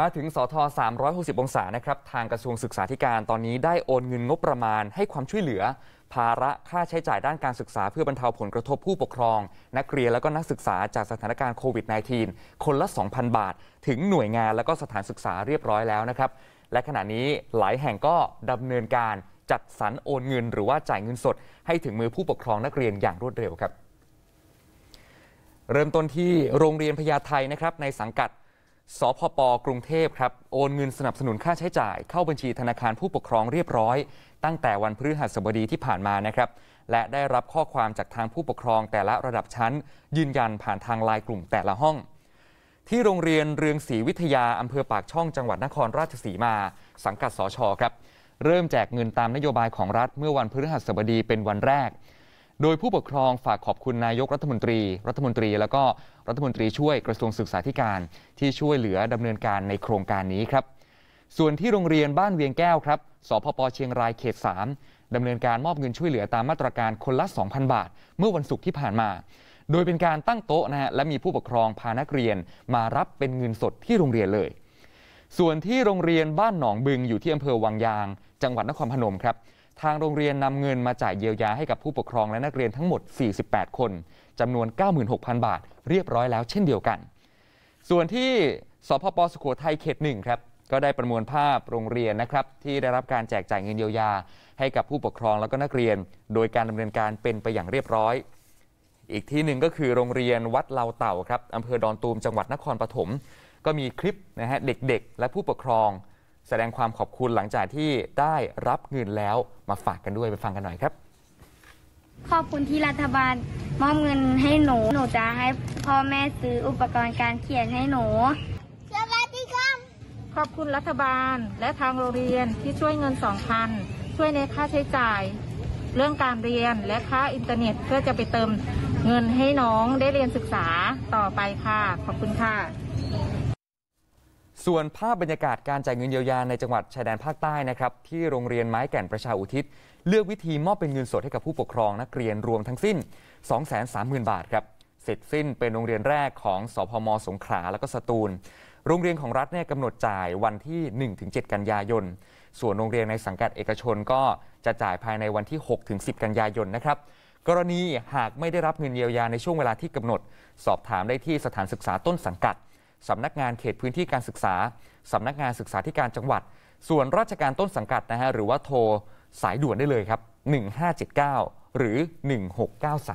มาถึงสท360องศานะครับทางกระทรวงศึกษาธิการตอนนี้ได้โอนเงินงบประมาณให้ความช่วยเหลือ ภาระค่าใช้จ่ายด้านการศึกษาเพื่อบรรเทาผลกระทบผู้ปกครอง นักเรียนและก็นักศึกษาจากสถานการณ์โควิด -19 คนละ 2,000 บาท ถึงหน่วยงานและก็สถานศึกษาเรียบร้อยแล้วนะครับ และขณะนี้หลายแห่งก็ดำเนินการจัดสรรโอนเงิน หรือว่าจ่ายเงินสดให้ถึงมือผู้ปกครองนักเรียนอย่างรวดเร็วครับ เริ่มต้นที่โรงเรียนพญาไทนะครับในสังกัดสพปกรุงเทพครับโอนเงินสนับสนุนค่าใช้จ่าย เข้าบัญชีธนาคารผู้ปกครองเรียบร้อย ตั้งแต่วันพฤหัสบดีที่ผ่านมานะครับและได้รับข้อความจากทางผู้ปกครองแต่ละระดับชั้น ยืนยันผ่านทางไลน์กลุ่มแต่ละห้อง ที่โรงเรียนเรืองศรีวิทยาอำเภอปากช่องจังหวัดนครราชสีมา สังกัดสชครับ เริ่มแจกเงินตามนโยบายของรัฐเมื่อวันพฤหัสบดีเป็นวันแรกโดยผู้ปกครองฝากขอบคุณนายกรัฐมนตรี รัฐมนตรีแล้วก็รัฐมนตรีช่วยกระทรวงศึกษาธิการ ที่ช่วยเหลือดำเนินการในโครงการนี้ครับส่วนที่โรงเรียนบ้านเวียงแก้วครับสพปเชียงรายเขต 3 ดำเนินการมอบเงินช่วยเหลือตามมาตรการคนละ2,000 บาท เมื่อวันศุกร์ที่ผ่านมา โดยเป็นการตั้งโต๊ะนะฮะและมีผู้ปกครอง พานักเรียน มารับเป็นเงินสดที่โรงเรียนเลย ส่วนที่โรงเรียนบ้านหนองบึงอยู่ที่อำเภอวังยาง จังหวัดนครพนมครับทางโรงเรียนนำเงินมาจ่ายเยียวยาให้กับผู้ปกครองและนักเรียนทั้งหมด 48 คนจำนวน 96,000 บาท เรียบร้อยแล้วเช่นเดียวกัน ส่วนที่สพปสุโขทัยเขตหนึ่งครับก็ได้ประมวลภาพโรงเรียนนะครับที่ได้รับการแจกจ่ายเงินเยียวยา ให้กับผู้ปกครองแล้วก็นักเรียน โดยการดำเนินการเป็นไปอย่างเรียบร้อย อีกที่หนึ่งก็คือโรงเรียนวัดเล่าเต่าครับอำเภอดอนตูมจังหวัดนครปฐม ก็มีคลิปนะฮะเด็กๆ และผู้ปกครองแสดงความขอบคุณหลังจากที่ได้รับเงินแล้วมาฝากกันด้วยไปฟังกันหน่อยครับ ขอบคุณที่รัฐบาลมอบเงินให้หนูหนูจะให้พ่อแม่ซื้ออุปกรณ์การเขียนให้หนูสวัสดีครับขอบคุณรัฐบาลและทางโรงเรียนที่ช่วยเงินสองพัน ช่วยในค่าใช้จ่าย เรื่องการเรียนและค่าอินเทอร์เน็ตเพื่อจะไปเติมเงินให้น้องได้เรียนศึกษาต่อไปค่ะขอบคุณค่ะส่วนภาพบรรยากาศการจ่ายเงินเยียวยาในจังหวัดชายแดนภาคใต้นะครับที่โรงเรียนไม้แก่นประชาอุทิศเลือกวิธีมอบเป็นเงินสดให้กับผู้ปกครองนักเรียนรวมทั้งสิ้น 230,000 บาทครับเสร็จสิ้นเป็นโรงเรียนแรกของสพมสงขลาและก็สตูล โรงเรียนของรัฐเนี่ยกำหนดจ่ายวันที่ 1-7 กันยายน ส่วนโรงเรียนในสังกัดเอกชนก็จะจ่ายภายในวันที่ 6-10 กันยายนนะครับกรณีหากไม่ได้รับเงินเยียวยาในช่วงเวลาที่กำหนด สอบถามได้ที่สถานศึกษาต้นสังกัดสำนักงานเขตพื้นที่การศึกษา สำนักงานศึกษาธิการจังหวัด ส่วนราชการต้นสังกัดนะฮะ หรือว่าโทรสายด่วนได้เลยครับ 1579 หรือ 1693